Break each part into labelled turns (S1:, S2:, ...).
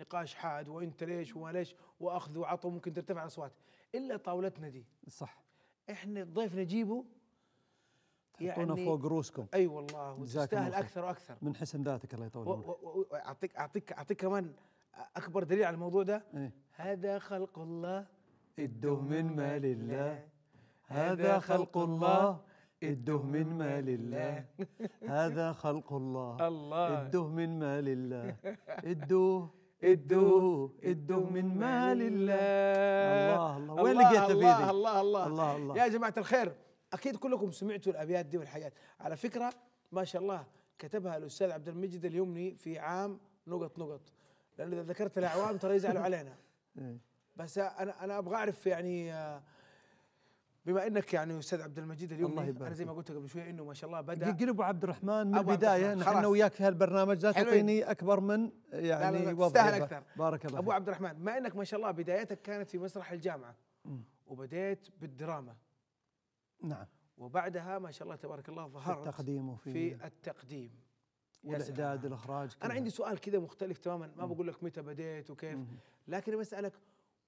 S1: نقاش حاد وانت ليش وما ليش واخذ وعطوا ممكن ترتفع الاصوات الا طاولتنا دي صح احنا الضيف نجيبه يعني فوق رؤوسكم اي أيوة والله وتستاهل اكثر واكثر من
S2: حسن ذاتك الله يطول عمرك
S1: اعطيك اعطيك اعطيك كمان اكبر دليل على الموضوع ده إيه؟ هذا خلق الله ادوه من مال الله هذا خلق الله ادوه من مال الله
S2: هذا خلق الله الله ادوه من مال الله ادوه ادوا ادوا من مال الله الله الله وين الله, الله الله
S1: الله الله الله يا جماعه الخير اكيد كلكم سمعتوا الابيات دي والحاجات على فكره ما شاء الله كتبها الاستاذ عبد المجيد اليمني في عام نقط نقط لانه اذا ذكرت الاعوام ترى يزعلوا علينا إيه. بس انا انا ابغى اعرف يعني آه بما انك يعني استاذ عبد المجيد اليوم الله يبارك. انا زي ما قلت قبل شوي انه ما شاء الله بدا قل ابو
S2: عبد الرحمن من البدايه نحن وياك في هالبرنامج لا تعطيني اكبر من يعني وضع لا تستاهل اكثر بارك الله ابو
S1: عبد الرحمن ما انك ما شاء الله بدايتك كانت في مسرح الجامعه وبديت بالدراما نعم وبعدها ما شاء الله تبارك الله ظهرت التقديم وفي في التقديم
S2: والاعداد
S1: الاخراج انا عندي سؤال كذا مختلف تماما ما بقول لك متى بديت وكيف لكن بسالك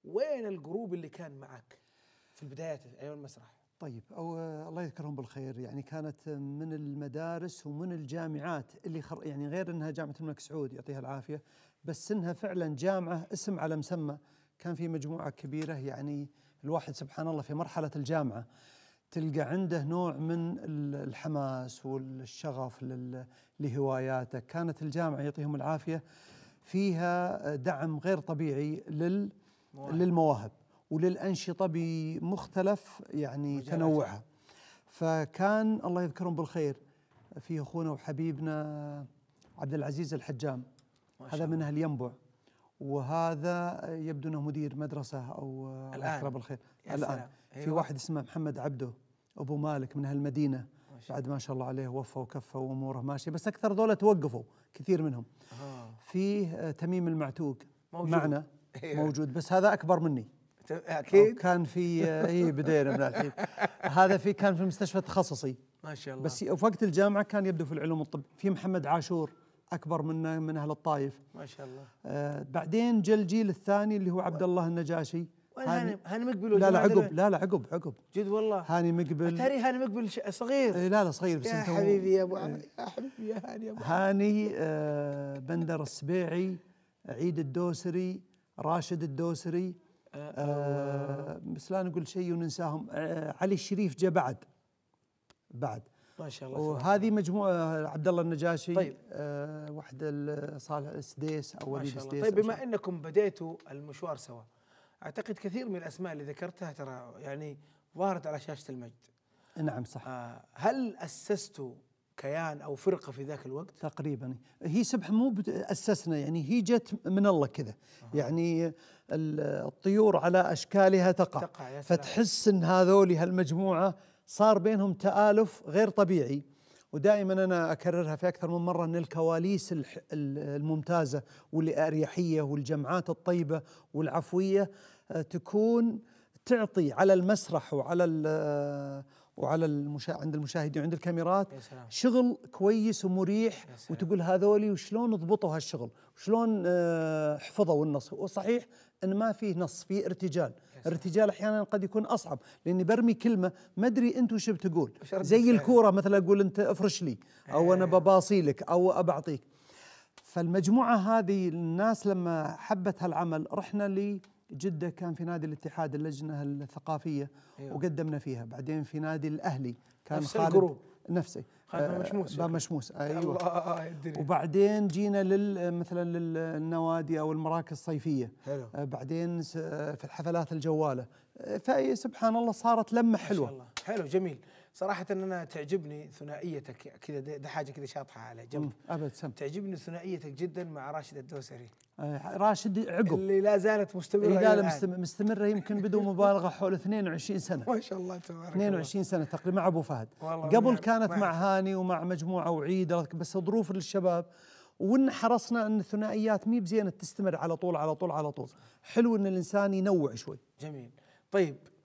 S1: وين الجروب اللي كان معك؟ في البدايات أيام المسرح
S2: طيب أو الله يذكرهم بالخير يعني كانت من المدارس ومن الجامعات اللي خر يعني غير أنها جامعة الملك سعود يعطيها العافية بس أنها فعلا جامعة اسم على مسمى كان في مجموعة كبيرة يعني الواحد سبحان الله في مرحلة الجامعة تلقى عنده نوع من الحماس والشغف لهواياته كانت الجامعة يعطيهم العافية فيها دعم غير طبيعي لل... للمواهب وللأنشطة بمختلف يعني تنوعها فكان الله يذكرهم بالخير في أخونا وحبيبنا عبد العزيز الحجام هذا من أهل ينبع وهذا يبدو أنه مدير مدرسة أو الله بالخير الآن في أيوة. واحد اسمه محمد عبده أبو مالك من أهل المدينة بعد ما شاء الله عليه وفى وكفى واموره ماشيه بس اكثر ذولا توقفوا كثير منهم آه. فيه تميم المعتوق موجود. معنا أيوة. موجود بس هذا اكبر مني اكيد كان في اي بدينا من الحين هذا في كان في مستشفى تخصصي ما شاء الله بس في وقت الجامعه كان يبدو في العلوم الطب في محمد عاشور اكبر منا من اهل الطائف ما شاء الله آه بعدين جا الجيل الثاني اللي هو عبد الله النجاشي هاني
S1: هاني مقبل لا لا عقب لا
S2: لا عقب عقب جد والله هاني مقبل ترى هاني مقبل صغير إيه لا لا صغير بس يا انت حبيبي يا ابو إيه
S1: يا حبيبي يا هاني يا ابو
S2: هاني آه بندر السبيعي عيد الدوسري راشد الدوسري آه، بس لا نقول شيء وننساهم آه علي الشريف جاء بعد بعد ما شاء الله وهذه مجموعه عبد الله النجاشي طيب آه واحد صالح السديس او وليد السديس طيب بما
S1: انكم بديتوا المشوار سوا اعتقد كثير من الاسماء اللي ذكرتها ترى يعني ظهرت على شاشه المجد نعم صح آه هل اسستوا
S2: كيان او فرقه في ذاك الوقت؟ تقريبا هي سبح مو اسسنا يعني هي جت من الله كذا أه. يعني الطيور على اشكالها تقع, تقع يا سلام. فتحس ان هذول هالمجموعه صار بينهم تالف غير طبيعي ودائما انا اكررها في اكثر من مره ان الكواليس الممتازه والاريحيه والجمعات الطيبه والعفويه آه، تكون تعطي على المسرح وعلى وعلى المشا... عند المشاهدين وعند الكاميرات شغل كويس ومريح وتقول هذولي وشلون ضبطوا هالشغل وشلون آه، حفظوا النص وصحيح ان ما فيه نص في ارتجال الارتجال احيانا قد يكون اصعب لاني برمي كلمه ما ادري انت وش بتقول زي الكوره مثلا اقول انت افرش لي او انا إيه. بباصي لك او ابعطيك فالمجموعه هذه الناس لما حبت هالعمل رحنا لي جدة كان في نادي الاتحاد اللجنة الثقافية أيوة. وقدمنا فيها بعدين في نادي الأهلي كان نفس خالد الجروب نفسه خالد آه، مشموس باب مشموس ايوه الله وبعدين جينا لل مثلا للنوادي او المراكز الصيفيه حلو. آه، بعدين آه، في الحفلات الجواله فسبحان الله صارت لمه حلوه ما شاء
S1: الله. حلو جميل صراحة إن أنا تعجبني ثنائيتك كذا ده حاجة كذا شاطحة على جنب أبد سم تعجبني ثنائيتك جدا مع راشد الدوسري
S2: آه، راشد عقب اللي لا زالت مستمرة اللي لا مستمرة, مستمرة يمكن بدون مبالغة حول 22 سنة ما شاء الله تبارك 22 سنة تقريبا مع أبو فهد
S1: والله قبل كانت مع, مع
S2: هاني ومع مجموعة وعيد بس ظروف للشباب وان حرصنا ان الثنائيات مي بزينه تستمر على طول على طول على طول حلو ان الانسان ينوع شوي جميل طيب